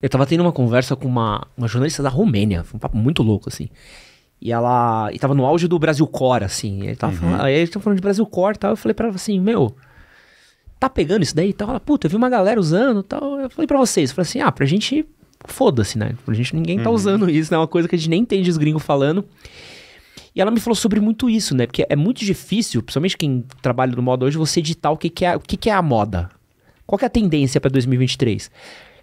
Eu tava tendo uma conversa com uma, uma jornalista da Romênia, foi um papo muito louco, assim. E ela. E tava no auge do Brasil Core, assim. Ele tava uhum. aí eles falando de Brasil Core e tal. Eu falei pra ela assim, meu, tá pegando isso daí e tal? Ela, puta, eu vi uma galera usando e tal. Eu falei pra vocês, eu falei assim, ah, pra gente. Foda-se, né? Pra gente ninguém tá uhum. usando isso, né? É uma coisa que a gente nem entende os gringos falando. E ela me falou sobre muito isso, né? Porque é muito difícil, principalmente quem trabalha no moda hoje, você editar o que, que, é, o que, que é a moda. Qual que é a tendência pra 2023?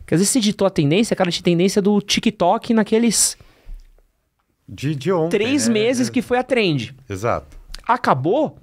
Porque às vezes você ditou a tendência, cara, de tendência do TikTok naqueles. De, de ontem. Três né? meses que foi a trend. Exato. Acabou,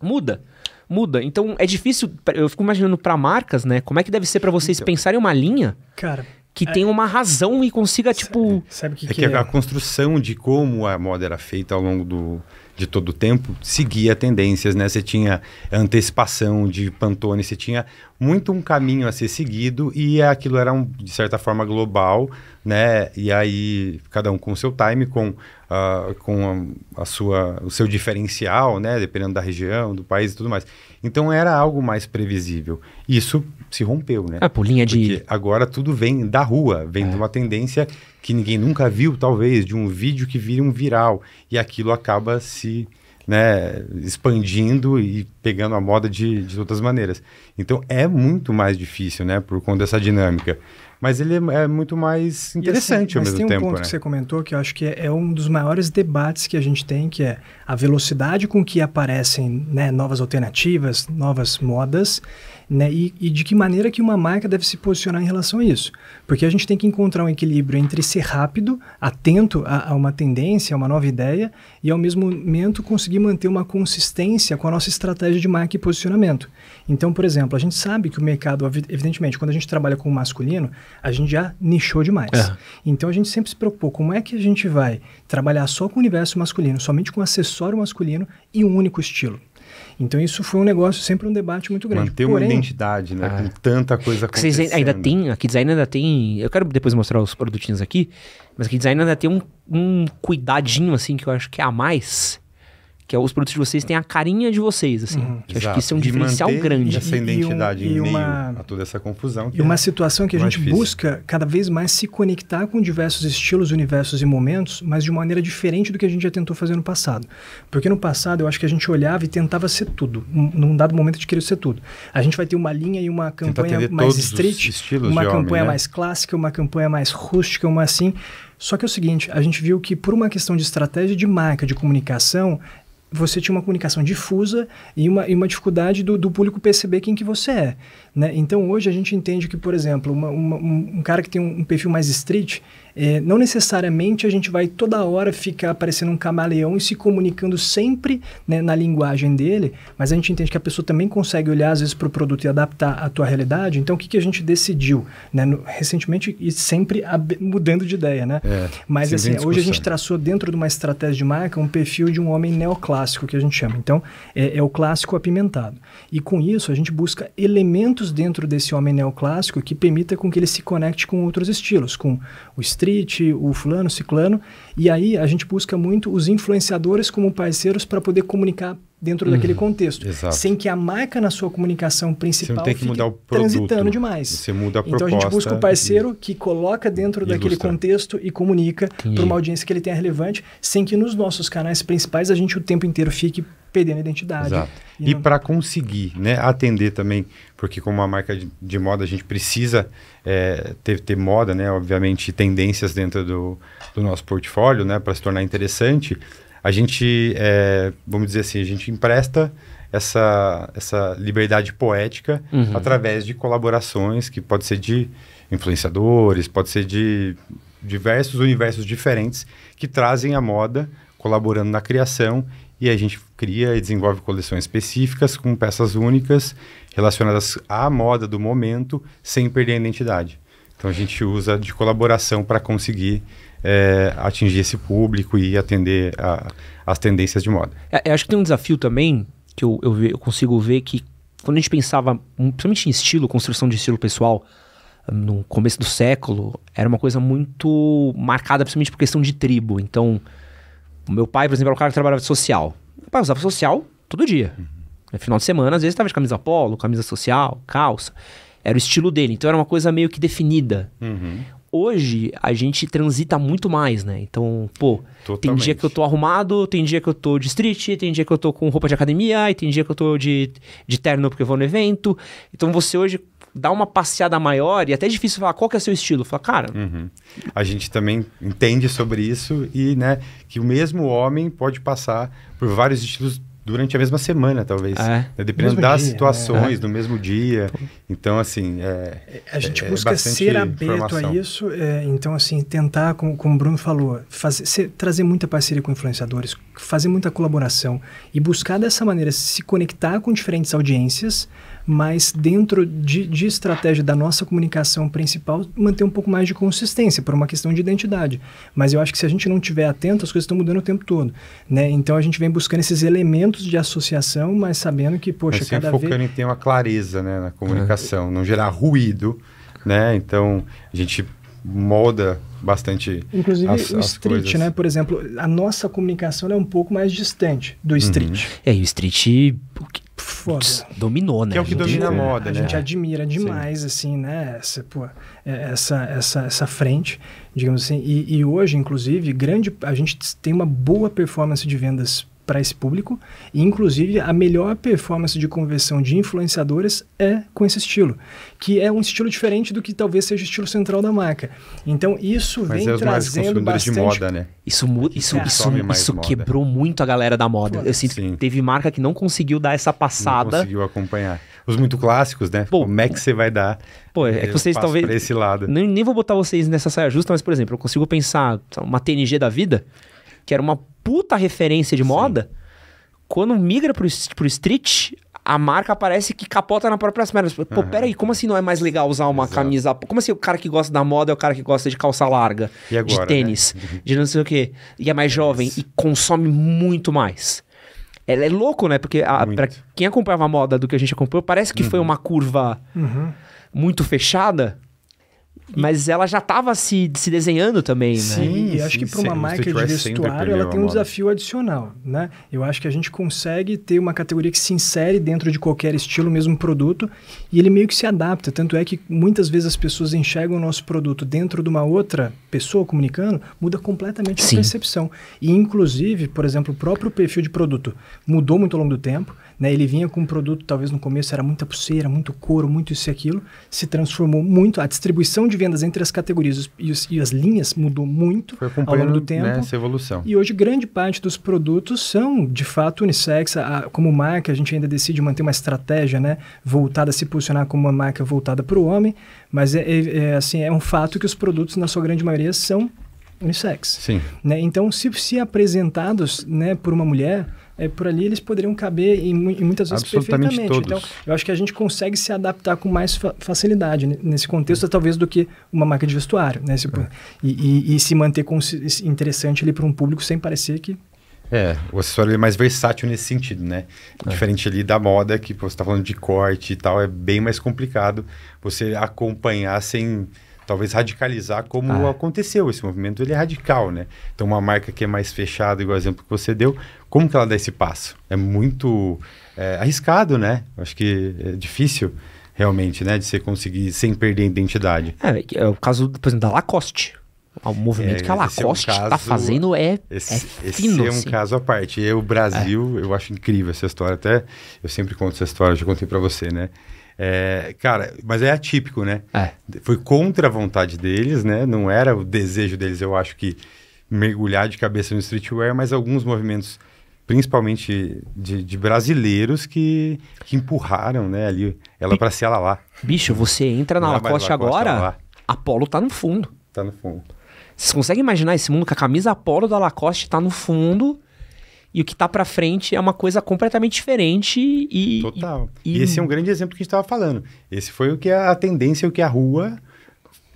muda. Muda. Então é difícil. Eu fico imaginando para marcas, né? Como é que deve ser para vocês então, pensarem uma linha. Cara que é. tenha uma razão e consiga, tipo. Sabe, o que é que, que é? a construção de como a moda era feita ao longo do, de todo o tempo seguia tendências, né? Você tinha antecipação de Pantone, você tinha muito um caminho a ser seguido e aquilo era um, de certa forma global, né? E aí cada um com o seu time, com, uh, com a, a, sua, o seu diferencial, né? Dependendo da região, do país e tudo mais. Então era algo mais previsível. Isso se rompeu, né? Ah, por linha de. Porque agora tudo vem da rua, vem é. de uma tendência que ninguém nunca viu, talvez, de um vídeo que vira um viral. E aquilo acaba se né, expandindo e pegando a moda de, de outras maneiras. Então é muito mais difícil, né? Por conta dessa dinâmica. Mas ele é, é muito mais assim, interessante assim, ao mesmo tem um ponto né? que você comentou que eu acho que é, é, um dos maiores debates que a gente tem, que é a velocidade com que aparecem né, novas alternativas, novas modas, né, e, e de que maneira que uma marca deve se posicionar em relação a isso. Porque a gente tem que encontrar um equilíbrio entre ser rápido, atento a, a uma tendência, a uma nova ideia, e ao mesmo momento conseguir manter uma consistência com a nossa estratégia de marca e posicionamento. Então, por exemplo, a gente sabe que o mercado, evidentemente, quando a gente trabalha com o masculino, a gente já nichou demais. É. Então a gente sempre se preocupou como é que a gente vai trabalhar só com o universo masculino, somente com acessório masculino e um único estilo. Então isso foi um negócio, sempre um debate muito grande. Manter Porém, uma identidade, né? Ah, com tanta coisa acontecendo. Vocês ainda tem, a Design ainda tem, eu quero depois mostrar os produtinhos aqui, mas a Design ainda tem um, um cuidadinho assim que eu acho que é a mais, que é os produtos de vocês têm a carinha de vocês, assim. Uhum. Que acho que isso é um diferencial grande. Essa identidade e, um, uma, a toda essa confusão. e é uma situação que a gente difícil. busca cada vez mais se conectar com diversos estilos, universos e momentos, mas de uma maneira diferente do que a gente já tentou fazer no passado. Porque no passado eu acho que a gente olhava e tentava ser tudo. Num dado momento a gente queria ser tudo. A gente vai ter uma linha e uma campanha mais street, uma campanha homem, né? mais clássica, uma campanha mais rústica, uma assim. Só que é o seguinte, a gente viu que por uma questão de estratégia de marca, de comunicação, você tinha uma comunicação difusa e uma, e uma dificuldade do, do, público perceber quem que você é. Né? Então, hoje a gente entende que, por exemplo, uma, uma, um, um, cara que tem um, um perfil mais street, é, não necessariamente a gente vai toda hora ficar parecendo um camaleão e se comunicando sempre né, na linguagem dele, mas a gente entende que a pessoa também consegue olhar às vezes para o produto e adaptar à tua realidade. Então, o que, que a gente decidiu né, no, recentemente e sempre mudando de ideia, né? É, mas assim, hoje a gente traçou dentro de uma estratégia de marca um perfil de um homem neoclássico que a gente chama. Então, é, é o clássico apimentado. E com isso a gente busca elementos dentro desse homem neoclássico que permita com que ele se conecte com outros estilos, com o Street, o fulano, o ciclano. E aí a gente busca muito os influenciadores como parceiros para poder comunicar dentro uhum. daquele contexto. Exato. Sem que a marca na sua comunicação principal você tem que mudar o produto, transitando demais. Você muda a proposta. Então a gente busca o um parceiro e... que coloca dentro daquele ilustra. contexto e comunica para uma audiência que ele tenha relevante, sem que nos nossos canais principais a gente o tempo inteiro fique perdendo identidade. Exato. E, e não... para conseguir né, atender também, porque como uma marca de, de moda a gente precisa é, ter, ter, moda, né, obviamente tendências dentro do, do nosso portfólio né, para se tornar interessante, a gente, é, vamos dizer assim, a gente empresta essa, essa liberdade poética uhum. através de colaborações que pode ser de influenciadores, pode ser de diversos universos diferentes que trazem a moda colaborando na criação e a gente cria e desenvolve coleções específicas com peças únicas relacionadas à moda do momento sem perder a identidade. Então a gente usa de colaboração para conseguir é, atingir esse público e atender a, as tendências de moda. É, eu acho que tem um desafio também que eu, eu, eu consigo ver que quando a gente pensava, hum, principalmente em estilo, construção de estilo pessoal, hum, no começo do século, era uma coisa muito marcada principalmente por questão de tribo. Então, o meu pai, por exemplo, era um cara que trabalhava de social. Meu pai usava social todo dia. Uhum. No final de semana, às vezes, estava de camisa polo, camisa social, calça. Era o estilo dele. Então, era uma coisa meio que definida. Uhum hoje a gente transita muito mais, né? Então, pô, Totalmente. tem dia que eu tô arrumado, tem dia que eu tô de street, tem dia que eu tô com roupa de academia, e tem dia que eu tô de, de terno porque eu vou no evento. Então você hoje dá uma passeada maior e é até é difícil falar qual que é o seu estilo. Fala, cara. Uhum. A gente também entende sobre isso e, né, que o mesmo homem pode passar por vários estilos durante a mesma semana, talvez. É. Né, dependendo das dia, é. situações, é. do mesmo dia. Então, assim. É, a gente é, busca ser aberto informação. a isso. então, assim, tentar, como, como o Bruno falou, fazer, ser, trazer muita parceria com influenciadores, fazer muita colaboração e buscar dessa maneira se conectar com diferentes audiências mas dentro de, de, estratégia da nossa comunicação principal, manter um pouco mais de consistência, por uma questão de identidade. Mas eu acho que se a gente não tiver atento, as coisas estão mudando o tempo todo. Né? Então a gente vem buscando esses elementos de associação, mas sabendo que, poxa, mas cada focando vez... em ter uma clareza né, na comunicação, não gerar ruído. Né? Então a gente molda bastante. Inclusive as, o street, né? coisas. né? Por exemplo, a nossa comunicação é um pouco mais distante do uhum. street. Uhum. É, e o street foda. Dominou, né? Que é o que domina a é, moda, né? A gente admira demais, Sim. assim, né? Essa, pô, é, essa, essa, essa frente, digamos assim. E, e hoje, inclusive, grande, a gente tem uma boa performance de vendas para esse público. E, inclusive, a melhor performance de conversão de influenciadores é com esse estilo, que é um estilo diferente do que talvez seja o estilo central da marca. Então, isso Mas vem é trazendo bastante... de moda, né? Isso, isso, é. isso, isso quebrou muito a galera da moda. Eu sinto sim. que teve marca que não conseguiu dar essa passada. Não conseguiu acompanhar. Os muito clássicos, né? Pô, Como é que você vai dar Pô, é, é que vocês talvez. esse lado. Nem, nem vou botar vocês nessa saia justa, mas, por exemplo, eu consigo pensar uma TNG da vida que era uma puta referência de Sim. moda, quando migra pro, pro street, a marca parece que capota na própria pernas. Pô, uhum. peraí, como assim não é mais legal usar uma Exato. camisa? Como assim o cara que gosta da moda é o cara que gosta de calça larga, agora, de né? tênis, né? de não sei o quê, e é mais é jovem isso. e consome muito mais? Ela é, é louco, né? Porque a, pra quem acompanhava a moda do que a gente acompanhou, parece que uhum. foi uma curva uhum. muito fechada. Mas ela já estava se, se desenhando também, né? Sim, acho que para uma marca de é vestuário ela tem um desafio adicional, né? Eu acho que a gente consegue ter uma categoria que se insere dentro de qualquer estilo, mesmo produto, e ele meio que se adapta. Tanto é que muitas vezes as pessoas enxergam o nosso produto dentro de uma outra pessoa comunicando, muda completamente sim. a percepção. E inclusive, por exemplo, o próprio perfil de produto mudou muito ao longo do tempo. Né, ele vinha com um produto, talvez no começo era muita pulseira, muito couro, muito isso e aquilo, se transformou muito, a distribuição distribuição de vendas entre as categorias e, os, e as linhas mudou muito ao longo do né, tempo. Né, essa evolução. E hoje grande parte dos produtos são, de fato, unissex. A, como marca, a gente ainda decide manter uma estratégia né, voltada a se posicionar como uma marca voltada para o homem, mas é, é, é, assim, é um fato que os produtos, na sua grande maioria, são unissex. Sim. Né? Então, se, se apresentados né, por uma mulher é, por ali eles poderiam caber em, em muitas vezes perfeitamente. Então, todos. Então, eu acho que a gente consegue se adaptar com mais fa facilidade nesse contexto, talvez, do que uma marca de vestuário, né? Se, tipo, é. e, e, e, se manter interessante ali para um público sem parecer que é, o acessório é mais versátil nesse sentido, né? É. Diferente ali da moda, que você está falando de corte e tal, é bem mais complicado você acompanhar sem talvez radicalizar como ah. É. aconteceu. Esse movimento ele é radical, né? Então uma marca que é mais fechada, igual o exemplo que você deu, como que ela dá esse passo? É muito é, arriscado, né? Acho que é difícil realmente, né? De você conseguir sem perder a identidade. É, é o caso, por exemplo, da Lacoste. O movimento é, que a Lacoste é um está fazendo é, é esse, é fino. Esse é um assim. caso à parte. E o Brasil, é. eu acho incrível essa história. Até eu sempre conto essa história, já contei para você, né? É, cara, mas é atípico, né? É. Foi contra a vontade deles, né? Não era o desejo deles, eu acho que mergulhar de cabeça no streetwear, mas alguns movimentos, principalmente de, de brasileiros, que, que, empurraram, né, ali ela para se lá. Bicho, você entra na Lacoste tá agora, apolo tá no fundo. Tá no fundo. Vocês conseguem imaginar esse mundo que a camisa apolo da Lacoste tá no fundo? e o que está para frente é uma coisa completamente diferente e total. E, e esse é um grande exemplo que a gente estava falando. Esse foi o que a, tendência, o que a rua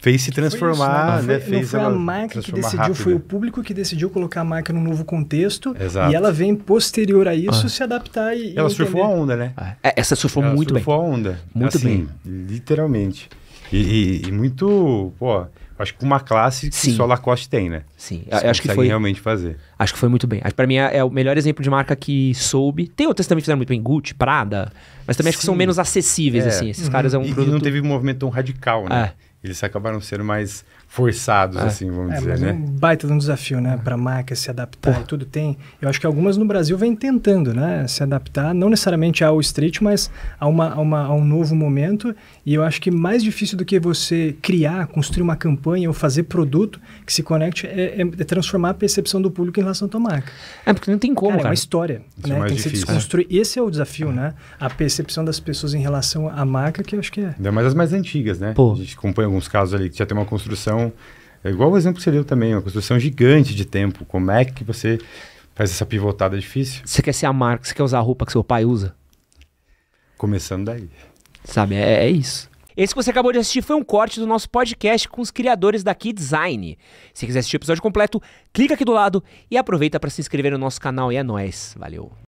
fez se transformar, isso, né? Não né? foi, né? Fez não foi a marca que decidiu, rápido. foi o público que decidiu colocar a marca num novo contexto. Exato. E ela vem posterior a isso ah. se adaptar e. Ela surfou a onda, né? É, essa surfou ela muito surfou bem. Surfou a onda. Muito assim, bem. Literalmente. E, e, e muito. Pô, Acho que uma classe Sim. só Lacoste tem, né? Sim, Você acho que foi realmente fazer. Acho que foi muito bem. Acho para mim é, é, o melhor exemplo de marca que soube. Tem outras que fizeram muito bem, Gucci, Prada, mas também Sim. acho que são menos acessíveis é. assim. Esses uhum. caras é um e, produto... e não teve um movimento tão radical, né? É. Eles acabaram sendo mais forçados, é. assim, vamos é, dizer, mas né? É um baita de um desafio, né? Para marca se adaptar Pô. e tudo tem. Eu acho que algumas no Brasil vêm tentando, né? Se adaptar, não necessariamente ao street, mas a, uma, a, uma, a um novo momento. E eu acho que mais difícil do que você criar, construir uma campanha ou fazer produto que se conecte é, é, é transformar a percepção do público em relação à tua marca. É, porque não tem como, cara. cara. É uma história, Isso é né? tem que difícil, se né? desconstruir. Esse é o desafio, né? A percepção das pessoas em relação à marca, que eu acho que é. Ainda mais as mais antigas, né? Pô. A gente acompanha alguns casos ali que já tem uma construção então, é igual o exemplo que você deu também, uma construção gigante de tempo. Como é que você faz essa pivotada difícil? Você quer ser a marca, você quer usar a roupa que seu pai usa? Começando daí. Sabe, é, é isso. Esse que você acabou de assistir foi um corte do nosso podcast com os criadores da Key Design. Se quiser assistir o episódio completo, clica aqui do lado e aproveita para se inscrever no nosso canal e é nóis. Valeu!